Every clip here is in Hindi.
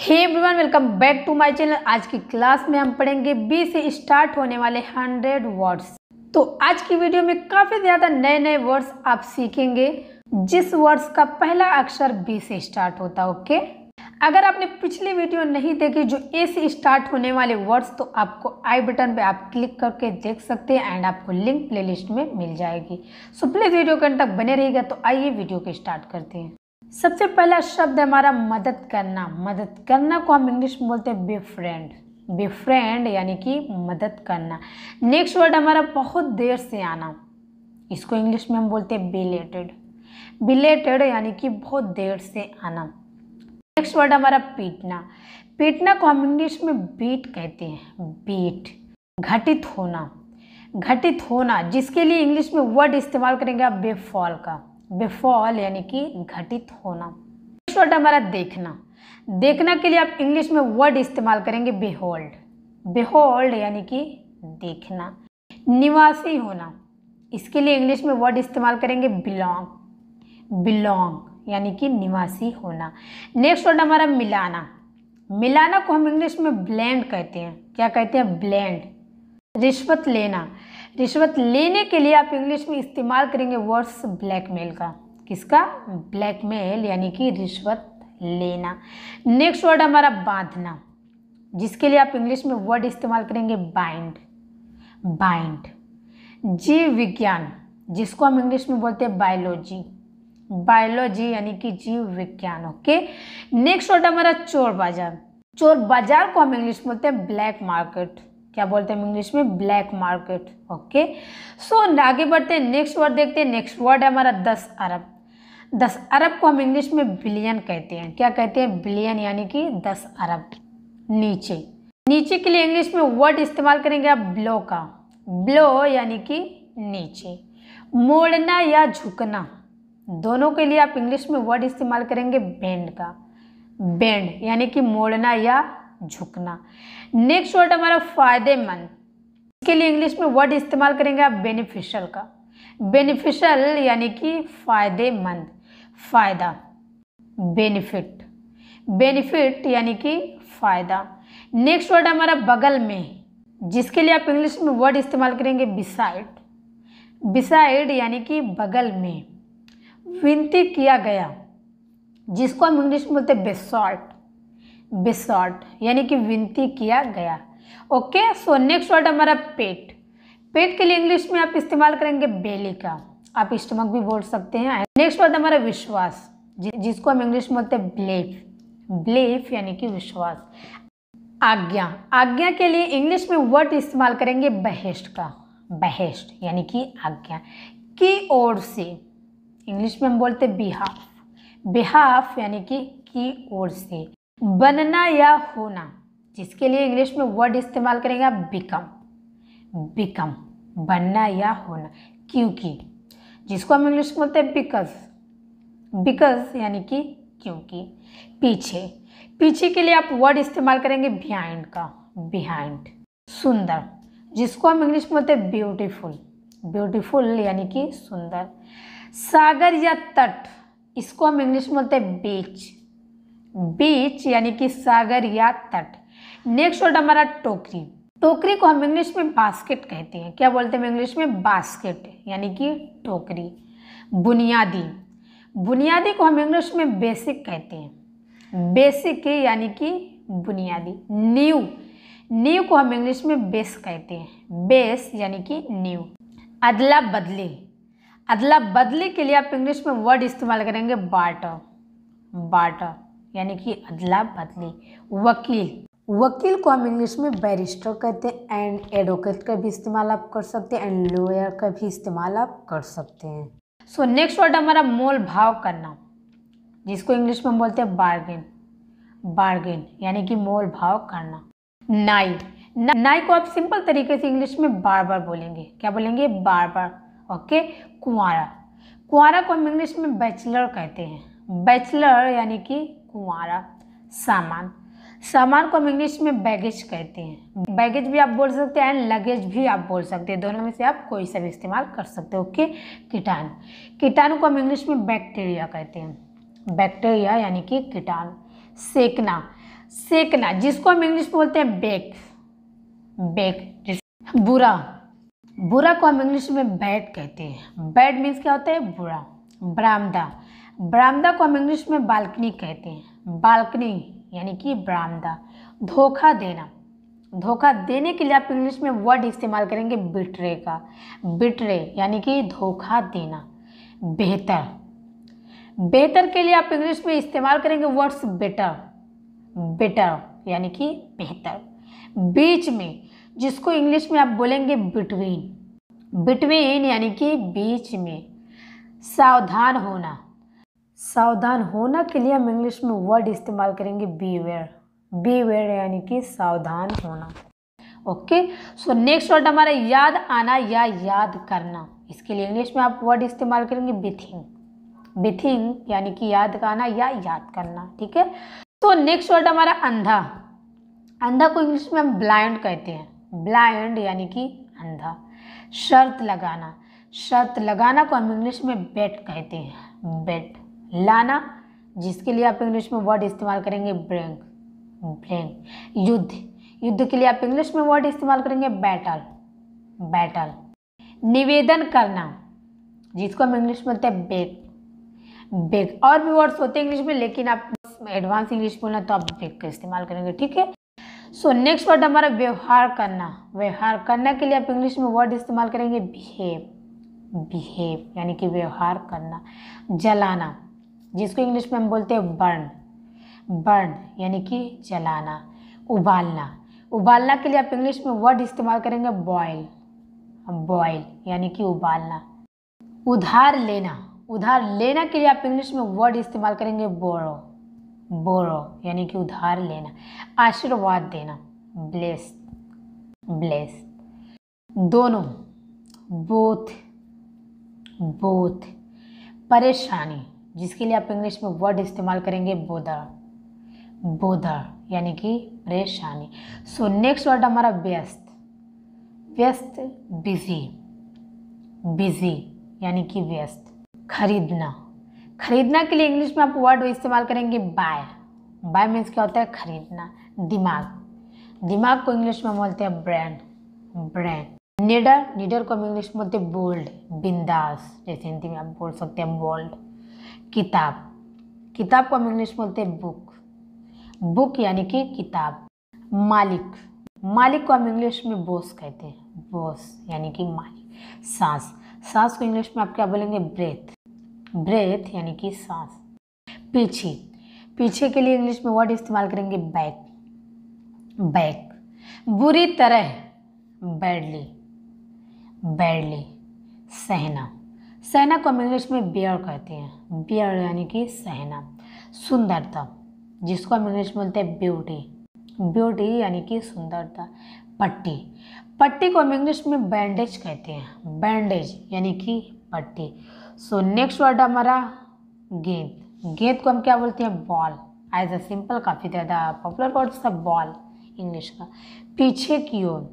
hey everyone welcome back to my channel आज की क्लास में हम पढ़ेंगे बी से स्टार्ट होने वाले हंड्रेड वर्ड्स तो आज की वीडियो में काफ़ी ज़्यादा नए नए वर्ड्स आप सीखेंगे जिस वर्ड्स का पहला अक्षर बी से स्टार्ट होता है ओके अगर आपने पिछली वीडियो नहीं देखी जो ए से स्टार्ट होने वाले वर्ड्स तो आपको आई बटन पे आप क्लिक करके देख सकते हैं एंड आपको लिंक लिस्ट में मिल जाएगी सो प्लीज़ वीडियो के अंत तक बने रहिएगा तो आइए वीडियो के स्टार्ट करते हैं सबसे पहला शब्द है हमारा मदद करना मदद करना को हम इंग्लिश में बोलते हैं बिफ्रेंड फ्रेंड यानी कि मदद करना नेक्स्ट वर्ड हमारा बहुत देर से आना इसको इंग्लिश में हम बोलते हैं बिलेटेड बिलेटेड यानी कि बहुत देर से आना नेक्स्ट वर्ड हमारा पीटना पीटना को हम इंग्लिश में बीट कहते हैं बीट घटित होना घटित होना जिसके लिए इंग्लिश में वर्ड इस्तेमाल करेंगे आप बेफॉल का बिफॉल यानी कि घटित होना शॉर्ट हमारा देखना देखना के लिए आप इंग्लिश में वर्ड इस्तेमाल करेंगे बेहोल्ड बेहोल्ड यानी कि देखना निवासी होना इसके लिए इंग्लिश में वर्ड इस्तेमाल करेंगे बिलोंग बिलोंग यानी कि निवासी होना नेक्स्ट वर्ड हमारा मिलाना मिलाना को हम इंग्लिश में ब्लेंड कहते हैं क्या कहते हैं ब्लेंड रिश्वत लेना रिश्वत लेने के लिए आप इंग्लिश में इस्तेमाल करेंगे वर्ड्स ब्लैकमेल का किसका ब्लैकमेल यानी कि रिश्वत लेना नेक्स्ट वर्ड हमारा बांधना जिसके लिए आप इंग्लिश में वर्ड इस्तेमाल करेंगे बाइंड बाइंड जीव विज्ञान जिसको हम इंग्लिश में बोलते हैं बायोलॉजी बायोलॉजी यानी कि जीव विज्ञान ओके नेक्स्ट वर्ड हमारा चोर बाजार चोर बाजार को हम इंग्लिश में बोलते हैं ब्लैक मार्केट क्या बोलते हैं इंग्लिश में ब्लैक मार्केट ओके सो आगे बढ़ते हैं नेक्स्ट वर्ड देखते हैं नेक्स्ट वर्ड है हमारा दस अरब दस अरब को हम इंग्लिश में बिलियन कहते हैं क्या कहते हैं बिलियन यानी कि दस अरब नीचे नीचे के लिए इंग्लिश में वर्ड इस्तेमाल करेंगे आप ब्लो का ब्लो यानी कि नीचे मोड़ना या झुकना दोनों के लिए आप इंग्लिश में वर्ड इस्तेमाल करेंगे बेंड का बेंड यानी कि मोड़ना या झुकना नेक्स्ट वर्ड हमारा फायदेमंद इसके लिए इंग्लिश में वर्ड इस्तेमाल करेंगे आप बेनिफिशियल का बेनिफिशियल यानी कि फायदेमंद फायदा बेनिफिट बेनिफिट यानी कि फायदा नेक्स्ट वर्ड हमारा बगल में जिसके लिए आप इंग्लिश में वर्ड इस्तेमाल करेंगे बिसाइड बिसाइड यानी कि बगल में विनती किया गया जिसको हम इंग्लिश में बोलते हैं बेसॉल्ट बिसॉट यानी कि विनती किया गया ओके सो नेक्स्ट वर्ड हमारा पेट पेट के लिए इंग्लिश में आप इस्तेमाल करेंगे बेली का आप स्टमक भी बोल सकते हैं नेक्स्ट वर्ड हमारा विश्वास जिसको हम इंग्लिश में बोलते हैं ब्लेफ ब्लेफ यानी कि विश्वास आज्ञा आज्ञा के लिए इंग्लिश में वर्ड इस्तेमाल करेंगे बहेस्ट का बहेस्ट यानी कि आज्ञा की ओर से इंग्लिश में हम बोलते बिहाफ बिहाफ यानी कि की ओर से बनना या होना जिसके लिए इंग्लिश में वर्ड इस्तेमाल करेंगे आप बिकम बिकम बनना या होना क्योंकि जिसको हम इंग्लिश में बोलते हैं बिकॉज बिकॉज यानी कि क्योंकि पीछे पीछे के लिए आप वर्ड इस्तेमाल करेंगे बिहाइंड का बिहाइंड सुंदर जिसको हम इंग्लिश में बोलते हैं ब्यूटीफुल ब्यूटीफुल यानी कि सुंदर सागर या तट इसको हम इंग्लिश में बोलते हैं बीच बीच यानी कि सागर या तट नेक्स्ट वर्ड हमारा टोकरी टोकरी को हम इंग्लिश में बास्केट कहते हैं क्या बोलते हैं इंग्लिश में बास्केट यानी कि टोकरी बुनियादी बुनियादी को हम इंग्लिश में बेसिक कहते हैं बेसिक यानी कि बुनियादी न्यू न्यू को हम इंग्लिश में बेस कहते हैं बेस यानी कि न्यू अदला बदली अदला बदली के लिए आप इंग्लिश में वर्ड इस्तेमाल करेंगे बाट बाट यानी कि अदला बदली वकील वकील को हम इंग्लिश में बैरिस्टर कहते हैं एंड एडवोकेट का भी इस्तेमाल आप कर सकते हैं एंड लॉयर का भी इस्तेमाल आप कर सकते हैं सो नेक्स्ट वर्ड हमारा मोल भाव करना जिसको इंग्लिश में हम बोलते हैं बार्गेन बार्गेन यानी कि मोल भाव करना नाई ना, नाई को आप सिंपल तरीके से इंग्लिश में बार बार बोलेंगे क्या बोलेंगे बार बार ओके कुआरा कुआरा को हम इंग्लिश में बैचलर कहते हैं बैचलर यानी कि हमारा सामान सामान को हम इंग्लिश में बैगेज कहते हैं बैगेज भी आप बोल सकते हैं एंड लगेज भी आप बोल सकते हैं दोनों में से आप कोई सा भी इस्तेमाल कर सकते हो ओके कीटाणु कीटाणु को हम इंग्लिश में बैक्टीरिया कहते हैं बैक्टीरिया यानी कि कीटाणु सेकना सेकना जिसको हम इंग्लिश में बोलते हैं बेक बेक बुरा बुरा को हम इंग्लिश में बैड कहते हैं बैड मीन्स क्या होता है बुरा बरामदा बरामदा को हम इंग्लिश में बालकनी कहते हैं बालकनी यानी कि बरामदा धोखा देना धोखा देने के लिए आप इंग्लिश में वर्ड इस्तेमाल करेंगे बिटरे का बिटरे यानी कि धोखा देना बेहतर बेहतर के लिए आप इंग्लिश में इस्तेमाल करेंगे वर्ड्स बेटर बेटर यानी कि बेहतर बीच में जिसको इंग्लिश में आप बोलेंगे बिटवीन बिटवीन यानी कि बीच में सावधान होना सावधान होना के लिए हम इंग्लिश में वर्ड इस्तेमाल करेंगे बी वेयर बी वेयर यानी कि सावधान होना ओके सो नेक्स्ट वर्ड हमारा याद आना या याद करना इसके लिए इंग्लिश में आप वर्ड इस्तेमाल करेंगे बिथिंग बिथिंग यानी कि याद करना या याद करना ठीक है तो नेक्स्ट वर्ड हमारा अंधा अंधा को इंग्लिश में हम ब्लाइंड कहते हैं ब्लाइंड यानी कि अंधा शर्त लगाना शर्त लगाना को हम इंग्लिश में बेट कहते हैं बेट लाना जिसके लिए आप इंग्लिश में वर्ड इस्तेमाल करेंगे ब्रिंग ब्रिंग युद्ध युद्ध के लिए आप इंग्लिश में वर्ड इस्तेमाल करेंगे बैटल बैटल निवेदन करना जिसको हम इंग्लिश में बोलते हैं बेग बेग और भी वर्ड्स होते हैं इंग्लिश में लेकिन आप एडवांस इंग्लिश बोलना तो आप बेग का इस्तेमाल करेंगे ठीक है सो नेक्स्ट वर्ड हमारा व्यवहार करना व्यवहार करना के लिए आप इंग्लिश में वर्ड इस्तेमाल करेंगे बिहेव बिहेव यानी कि व्यवहार करना जलाना जिसको इंग्लिश में हम बोलते हैं बर्न बर्न यानी कि जलाना उबालना उबालना के लिए आप इंग्लिश में वर्ड इस्तेमाल करेंगे बॉयल बॉयल यानी कि उबालना उधार लेना उधार लेना के लिए आप इंग्लिश में वर्ड इस्तेमाल करेंगे बोरो बोरो यानी कि उधार लेना आशीर्वाद देना ब्लेस ब्लेस दोनों बोथ बोथ परेशानी जिसके लिए आप इंग्लिश में वर्ड इस्तेमाल करेंगे बोधा बोधा यानी कि परेशानी सो नेक्स्ट वर्ड हमारा व्यस्त व्यस्त बिजी बिजी यानी कि व्यस्त खरीदना खरीदना के लिए इंग्लिश में आप वर्ड इस्तेमाल करेंगे बाय बाय मीन्स क्या होता है खरीदना दिमाग दिमाग को इंग्लिश में बोलते हैं ब्रेन ब्रेन निडर निडर को हम इंग्लिश में बोलते हैं बोल्ड बिंदास जैसे हिंदी में आप बोल सकते हैं बोल्ड किताब किताब को हम इंग्लिश बोलते हैं बुक बुक यानी कि किताब मालिक मालिक को हम इंग्लिश में बोस कहते हैं बोस यानी कि मालिक सांस सांस को इंग्लिश में आप क्या बोलेंगे ब्रेथ ब्रेथ यानी कि सांस पीछे पीछे के लिए इंग्लिश में वर्ड इस्तेमाल करेंगे बैक बैक बुरी तरह बैडली बैडली सहना सहना को हम इंग्लिश में बियर कहते हैं बियर यानी कि सहना सुंदरता जिसको हम इंग्लिश में बोलते हैं ब्यूटी ब्यूटी यानी कि सुंदरता पट्टी पट्टी को हम इंग्लिश में बैंडेज कहते हैं बैंडेज यानी कि पट्टी सो नेक्स्ट वर्ड हमारा गेंद गेंद को हम क्या बोलते हैं बॉल एज अ सिंपल काफ़ी ज़्यादा पॉपुलर वर्ड था बॉल इंग्लिश का पीछे की ओर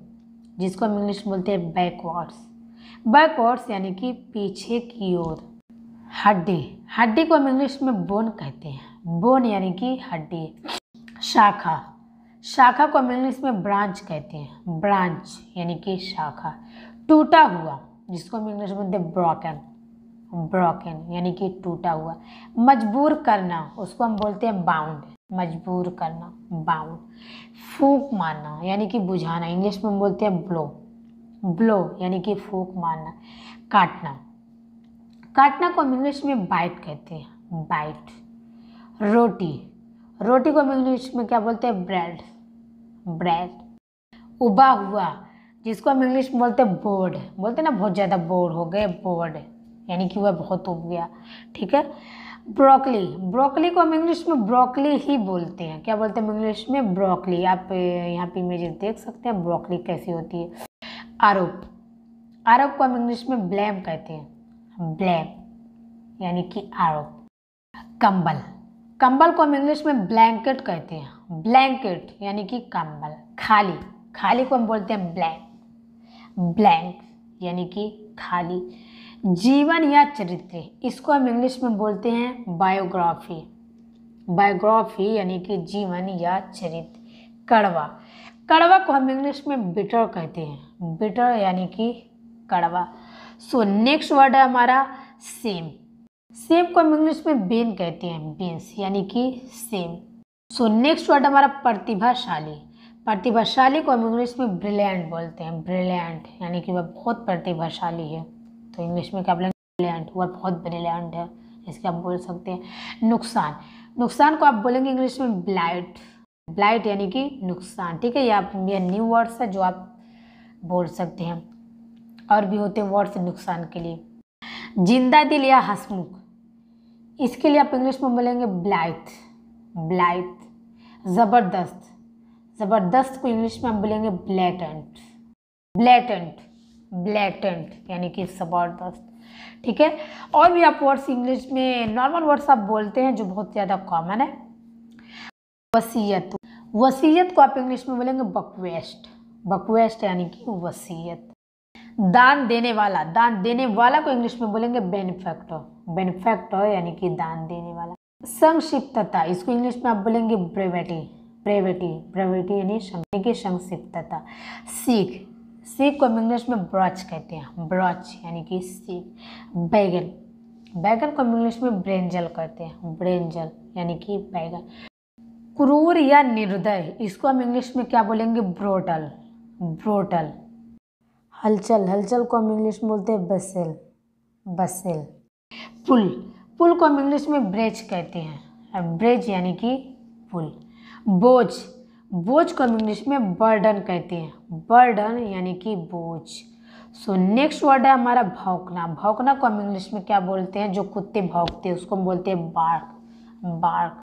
जिसको हम इंग्लिश में बोलते हैं बैकवर्ड्स बैकवर्ड्स यानी कि पीछे की ओर हड्डी हड्डी को हम इंग्लिश में बोन कहते हैं बोन यानी कि हड्डी शाखा शाखा को हम इंग्लिश में ब्रांच कहते हैं ब्रांच यानी कि शाखा टूटा हुआ जिसको हम इंग्लिश में बोलते हैं ब्रॉकन ब्रॉकन यानी कि टूटा हुआ मजबूर करना उसको हम बोलते हैं बाउंड मजबूर करना बाउंड फूक मारना यानी कि बुझाना इंग्लिश में बोलते हैं ब्लो ब्लो यानी कि फूक मारना काटना काटना को इंग्लिश में बाइट कहते हैं बाइट रोटी रोटी को इंग्लिश में क्या बोलते हैं ब्रेड ब्रेड उबा हुआ जिसको हम इंग्लिश में बोलते हैं बोर्ड बोलते हैं ना बहुत ज़्यादा बोर्ड हो गए बोर्ड यानी कि वह बहुत उब गया ठीक है ब्रोकली ब्रोकली को हम इंग्लिश में ब्रोकली ही बोलते हैं क्या बोलते हैं इंग्लिश में ब्रोकली आप यहाँ पे इमेज देख सकते हैं ब्रोकली कैसी होती है आरोप आरोप को हम इंग्लिश में ब्लेम कहते हैं ब्लेम यानी कि आरोप कंबल कंबल को हम इंग्लिश में ब्लैंकेट कहते हैं ब्लैंकेट यानी कि कंबल खाली खाली को हम बोलते हैं ब्लैंक ब्लैंक यानी कि खाली जीवन या चरित्र इसको हम इंग्लिश में बोलते हैं बायोग्राफी बायोग्राफी यानी कि जीवन या चरित्र कड़वा कड़वा को हम इंग्लिश में बिटर कहते हैं बिटर यानी कि कड़वा सो नेक्स्ट वर्ड है हमारा सेम सेम को हम इंग्लिश में बेन कहते हैं बीन्स यानी कि सेम सो नेक्स्ट वर्ड हमारा प्रतिभाशाली प्रतिभाशाली को हम इंग्लिश में ब्रिलियंट बोलते हैं ब्रिलियंट यानी कि वह बहुत प्रतिभाशाली है तो इंग्लिश में क्या बोलेंगे ब्रिलियंट वह बहुत ब्रिलियंट है इसके आप बोल सकते हैं नुकसान नुकसान को आप बोलेंगे इंग्लिश में ब्लाइट ब्लाइट यानी कि नुकसान ठीक है या आप ये न्यू वर्ड्स है जो आप बोल सकते हैं और भी होते हैं वर्ड्स नुकसान के लिए जिंदा दिल या हसमुख इसके लिए आप इंग्लिश में बोलेंगे ब्लाइट ब्लाइट ज़बरदस्त ज़बरदस्त को इंग्लिश में हम बोलेंगे ब्लैटेंट ब्लैटेंट ब्लैटेंट यानी कि ज़बरदस्त ठीक है और भी आप वर्ड्स इंग्लिश में नॉर्मल वर्ड्स आप बोलते हैं जो बहुत ज़्यादा कॉमन है वसीयत वसीयत को आप इंग्लिश में बोलेंगे बकवेस्ट बकवेस्ट यानी कि वसीयत दान देने वाला दान देने वाला को इंग्लिश में बोलेंगे बेनिफेक्टर बेनिफेक्टर यानी कि दान देने वाला संक्षिप्तता इसको इंग्लिश में आप बोलेंगे ब्रेवेटी ब्रेवेटी ब्रेवेटी यानी कि संक्षिप्तता सीख सीख को हम इंग्लिश में ब्रच कहते हैं ब्रच यानी कि सीख बैगन बैगन को हम इंग्लिश में ब्रेंजल कहते हैं ब्रेंजल यानी कि बैगन क्रूर या निर्दय इसको हम इंग्लिश में क्या बोलेंगे ब्रोटल ब्रोटल हलचल हलचल को हम इंग्लिश में बोलते हैं बसेल बसेल पुल पुल को हम इंग्लिश में ब्रेज कहते हैं और ब्रेज यानी कि पुल बोझ बोझ को हम इंग्लिश में बर्डन कहते हैं बर्डन यानी कि बोझ सो नेक्स्ट वर्ड है हमारा भौंकना भौंकना को हम इंग्लिश में क्या बोलते हैं जो कुत्ते भौंकते हैं उसको हम बोलते हैं बार्क बार्क